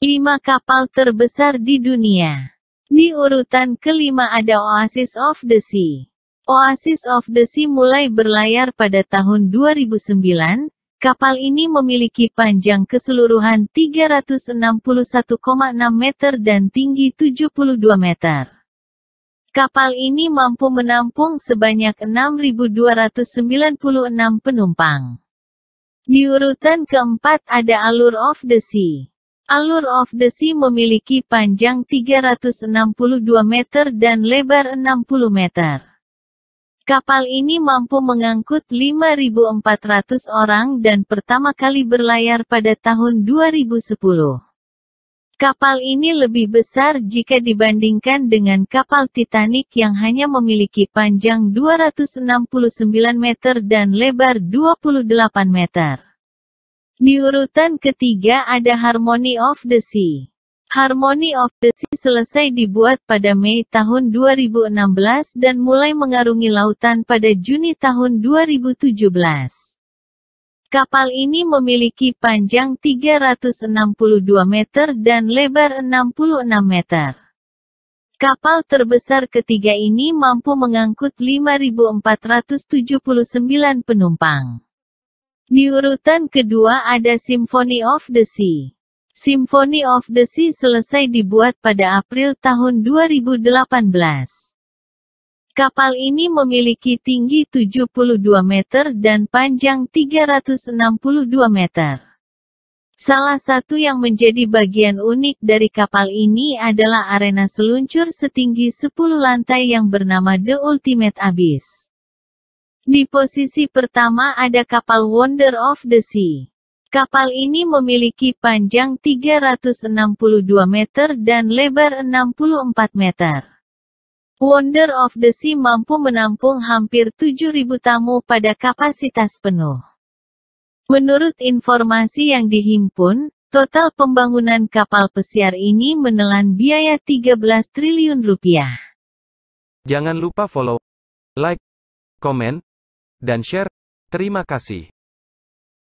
5 kapal terbesar di dunia. Di urutan kelima ada Oasis of the Sea. Oasis of the Sea mulai berlayar pada tahun 2009. Kapal ini memiliki panjang keseluruhan 361,6 meter dan tinggi 72 meter. Kapal ini mampu menampung sebanyak 6.296 penumpang. Di urutan keempat ada Alur of the Sea. Alur of the Sea memiliki panjang 362 meter dan lebar 60 meter. Kapal ini mampu mengangkut 5.400 orang dan pertama kali berlayar pada tahun 2010. Kapal ini lebih besar jika dibandingkan dengan kapal Titanic yang hanya memiliki panjang 269 meter dan lebar 28 meter. Di urutan ketiga ada Harmony of the Sea. Harmony of the Sea selesai dibuat pada Mei tahun 2016 dan mulai mengarungi lautan pada Juni tahun 2017. Kapal ini memiliki panjang 362 meter dan lebar 66 meter. Kapal terbesar ketiga ini mampu mengangkut 5.479 penumpang. Di urutan kedua ada Symphony of the Sea. Symphony of the Sea selesai dibuat pada April tahun 2018. Kapal ini memiliki tinggi 72 meter dan panjang 362 meter. Salah satu yang menjadi bagian unik dari kapal ini adalah arena seluncur setinggi 10 lantai yang bernama The Ultimate Abyss. Di posisi pertama ada kapal Wonder of the Sea. Kapal ini memiliki panjang 362 meter dan lebar 64 meter. Wonder of the Sea mampu menampung hampir 7.000 tamu pada kapasitas penuh. Menurut informasi yang dihimpun, total pembangunan kapal pesiar ini menelan biaya 13 triliun rupiah. Jangan lupa follow, like, comment dan share. Terima kasih.